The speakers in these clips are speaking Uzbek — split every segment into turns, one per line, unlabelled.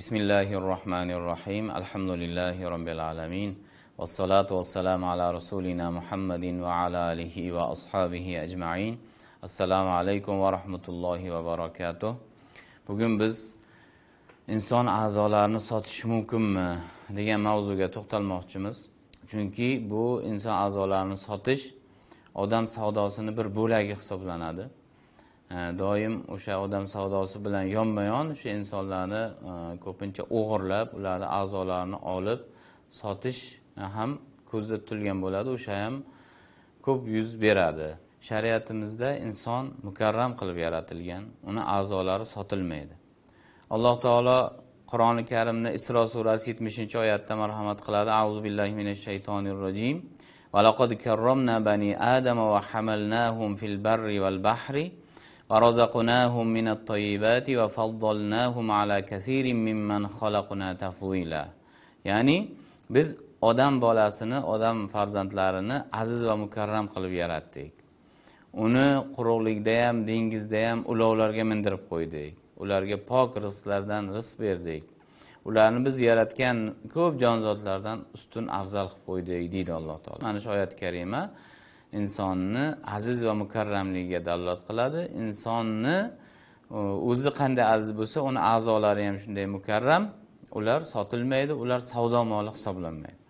بسم الله الرحمن الرحيم الحمد لله رب العالمين والصلاة والسلام على رسولنا محمد وعلى آله وأصحابه أجمعين السلام عليكم ورحمة الله وبركاته bugun biz inson a'zolarini sotish mumkinmi degan mavzuga to'xtalmoqchimiz chunki bu inson a'zolarini sotish odam savdosini bir bo'lagi hisoblanadi doim o'sha odam savdosi bilan yonma yon o'sha insonlarni e, ko'pincha o'g'irlab ularni a'zolarini olib sotish e, ham ko'zda tutilgan bo'ladi o'sha ham ko'p yuz beradi shariatimizda inson mukarram qilib yaratilgan uni a'zolari sotilmaydi alloh taolo qur'oni karimda isro surasi yetmishinchi oyatda marhamat qiladi azu billahi minash shaytonir rojim bani adama va hamalnahum fil barri val bahri ورزقناهم من الطيبات وفضلناهم على كثير ممن خلقنا تفضيلا يعني biz odam bolasini odam farzandlarini aziz va mukarram qilib yaratdik uni quruqlikda ham dengizda ham ulovlarga mindirib qo'ydik ularga pok rizqlardan rizq berdik ularni biz yaratgan ko'p jonzotlardan ustun afzal qilib qo'ydik deydi alloh taolo mana shu oyat karima insonni aziz va mukarramligiga dalolat qiladi insonni o'zi qanday aziz bo'lsa uni a'zolari ham shunday mukarram ular sotilmaydi ular savdo moli hisoblanmaydi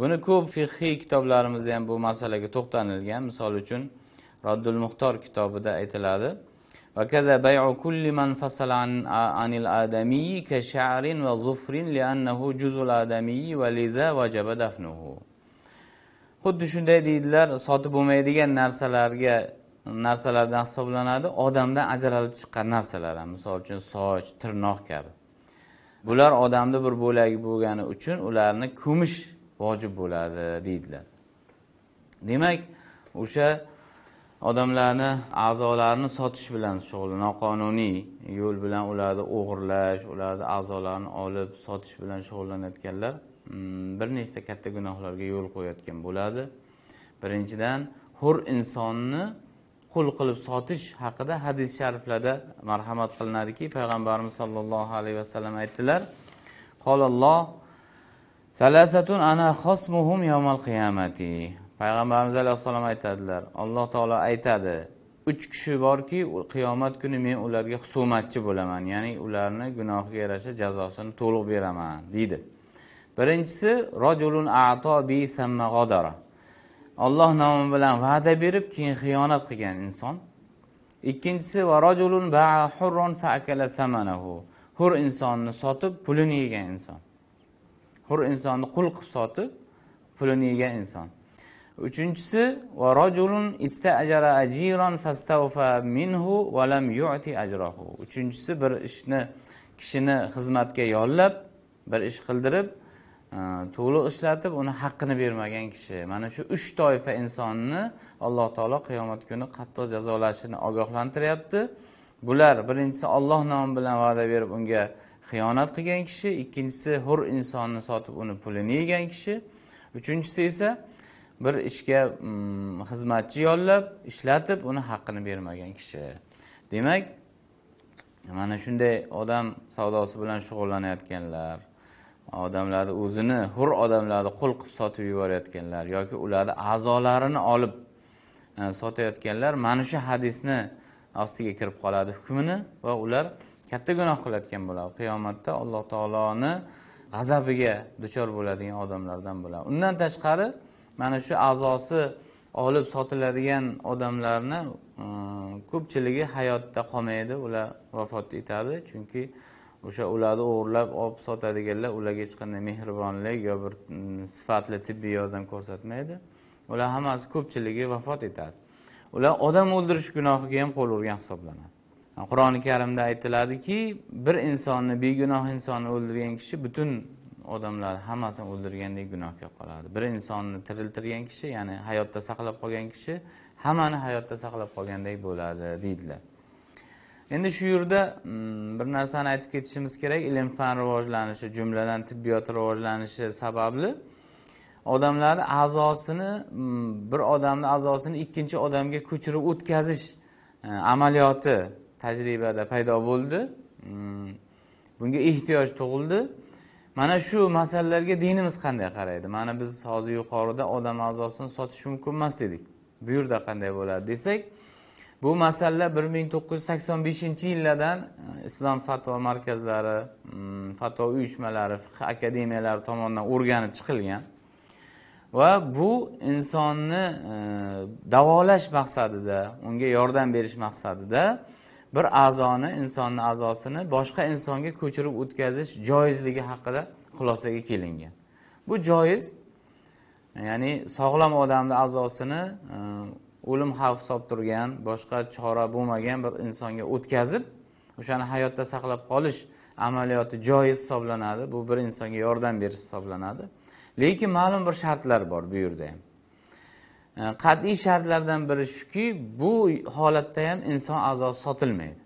buni ko'p fiqhiy kitoblarimizda ham bu masalaga to'xtanilgan misol uchun roddul muxtor kitobida aytiladi وكذا xuddi shunday deydilar sotib bo'lmaydigan narsalarga narsalardan hisoblanadi odamdan ajralib chiqqan narsalar ham misol uchun soch tirnoq kabi bular odamni bir bo'lagi bo'lgani uchun ularni ko'mish vojib bo'ladi deydilar demak o'sha odamlarni a'zolarini sotish bilan shug'ullan noqonuniy yo'l bilan ularni o'g'irlash ularni a'zolarini olib sotish bilan shug'ullanayotganlar Mm, bir nechta katta gunohlarga yo'l qo'yayotgan bo'ladi birinchidan hur insonni qul qilib sotish haqida hadis shariflarda marhamat qilinadiki payg'ambarimiz sollallohu alayhi vasallam aytdilar salasatun ana qiyamati payg'ambarimiz alayhissalom aytadilar alloh taolo aytadi uch kishi borki qiyomat kuni men ularga husumatchi bo'laman ya'ni ularni gunohiga yarasha jazosini to'liq beraman deydi birinchisi rojulun ato bi samma alloh nomi bilan va'da berib keyin xiyonat qilgan inson ikkinchisi va rojulun ba hurron fa akala samanahu hur insonni sotib pulini yegan inson hur insonni qul qilib sotib pulini yegan inson uchinchisi va rojulun istaajara ajiron fastawfa minhu va lam yu'ti ajrahu uchinchisi bir ishni kishini xizmatga yollab bir ish qildirib to'liq ishlatib uni haqqini bermagan kishi mana shu uch toifa insonni alloh taolo qiyomat kuni qattiq jazolashini ogohlantiryapti bular birinchisi olloh nomi bilan va'da berib unga xiyonat qilgan kishi ikkinchisi hur insonni sotib uni pulini yegan kishi uchinchisi esa bir ishga mm, xizmatchi yollab ishlatib uni haqqini bermagan kishi demak mana shunday odam savdosi bilan shug'ullanayotganlar odamlarni o'zini hur odamlarni qul qilib sotib yuborayotganlar yoki ularni a'zolarini olib e, sotayotganlar mana shu hadisni ostiga kirib qoladi hukmini va ular katta gunoh qilayotgan bo'ladi qiyomatda alloh taoloni g'azabiga duchor bo'ladigan odamlardan bo'ladi undan tashqari mana shu a'zosi olib sotiladigan odamlarni e, ko'pchiligi hayotda qolmaydi ular vafot etadi chunki o'sha ularni o'g'irlab olib sotadiganlar ularga hech qanday mehribonlik yo bir mm, sifatli tibbiy yordam ko'rsatmaydi ular hammasi ko'pchiligi vafot etadi ular odam o'ldirish gunohiga ham qo'l urgan hisoblanadi qur'oni karimda aytiladiki bir insonni begunoh insonni o'ldirgan kishi butun odamlarni hammasini o'ldirgandek gunohga qoladi bir insonni tiriltirgan kishi ya'ni hayotda saqlab qolgan kishi hammani hayotda saqlab qolgandek bo'ladi deydilar endi shu yerda mm, bir narsani aytib ketishimiz kerak ilm fan rivojlanishi jumladan tibbiyot rivojlanishi sababli odamlarni a'zosini mm, bir odamni a'zosini ikkinchi odamga ko'chirib o'tkazish e, amaliyoti tajribada paydo bo'ldi mm, bunga ehtiyoj tug'ildi mana shu masalalarga dinimiz qanday qaraydi mana biz hozir yuqorida odam a'zosini sotish mumkin emas dedik bu yerda qanday bo'ladi desak bu masala bir ming to'qqiz yuz sakson beshinchi yillardan e, islom fatvo markazlari mm, fatvo uyushmalari fiq akademiyalari tomonidan o'rganib chiqilgan va bu insonni e, davolash maqsadida unga yordam berish maqsadida bir a'zoni insonni a'zosini boshqa insonga ko'chirib o'tkazish joizligi haqida xulosaga kelingan bu joiz ya'ni sog'lom odamni a'zosini e, o'lim xavfi solib turgan boshqa chora bo'lmagan bir insonga o'tkazib o'shani hayotda saqlab qolish amaliyoti joiz hisoblanadi bu bir insonga yordam berish hisoblanadi lekin ma'lum bir shartlar bor bu yerda ham qat'iy shartlardan biri shuki bu holatda ham inson a'zosi sotilmaydi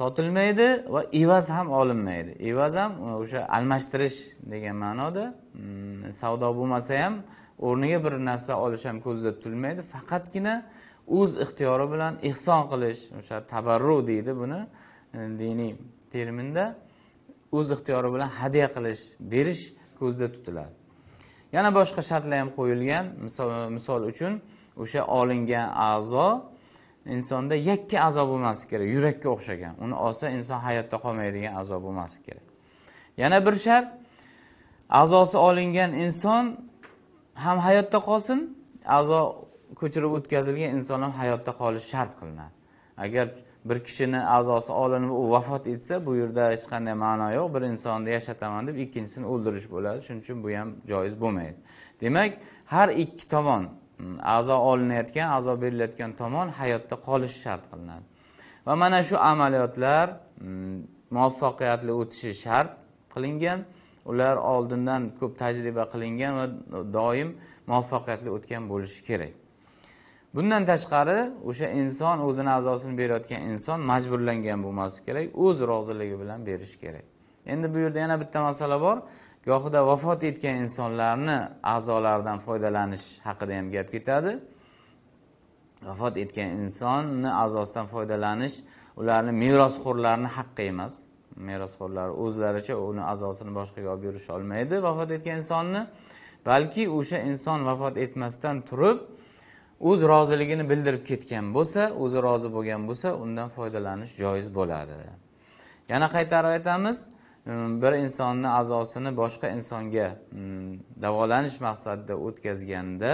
sotilmaydi va evaz ham olinmaydi evaz ham e, o'sha almashtirish degan ma'noda mm, savdo bo'lmasa ham o'rniga bir narsa olish ham ko'zda tutilmaydi faqatgina o'z ixtiyori bilan ehson qilish o'sha tabarru deydi buni e, diniy terminda o'z ixtiyori bilan hadya qilish berish ko'zda tutiladi yana boshqa shartlar ham qo'yilgan misol uchun o'sha olingan a'zo insonda yakka a'zo bo'lmasi kerak yurakka o'xshagan uni olsa inson hayotda qolmaydigan a'zo bo'lmasi kerak yana bir shart a'zosi olingan inson ham hayotda qolsin a'zo ko'chirib o'tkazilgan inson ham hayotda qolishi shart qilinadi agar bir kishini a'zosi olinib u vafot etsa bu yerda hech qanday ma'no yo'q bir insonni yashataman deb ikkinchisini o'ldirish bo'ladi shuning uchun bu ham joiz bo'lmaydi demak har ikki tomon mm, a'zo olinayotgan a'zo berilayotgan tomon hayotda qolishi shart qilinadi va mana shu amaliyotlar mm, muvaffaqiyatli o'tishi shart qilingan ular oldindan ko'p tajriba qilingan va doim muvaffaqiyatli o'tgan bo'lishi kerak bundan tashqari o'sha inson o'zini a'zosini berayotgan inson majburlangan bo'lmasligi kerak o'z roziligi bilan berishi kerak endi bu yerda yana bitta masala bor gohida vafot etgan insonlarni a'zolaridan foydalanish haqida ham gap ketadi vafot etgan insonni a'zosidan foydalanish ularni merosxo'rlarni haqqi emas merosxo'rlar o'zlaricha uni a'zosini boshqaga olib olmaydi vafot etgan insonni balki o'sha inson vafot etmasdan turib o'z roziligini bildirib ketgan bo'lsa o'zi rozi bo'lgan bo'lsa undan foydalanish joiz bo'ladi yana qaytarib aytamiz bir insonni a'zosini boshqa insonga davolanish maqsadida o'tkazganda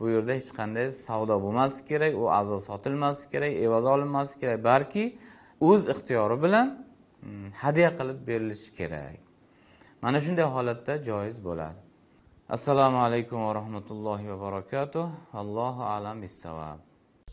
bu yerda hech qanday savdo bo'lmasligi kerak u a'zo sotilmasligi kerak evaz olinmasligi kerak balki o'z ixtiyori bilan Hmm, hadya qilib berilishi kerak mana shunday holatda joiz bo'ladi assalomu alaykum va rahmatullohi va barakatuh allohu alam bissavob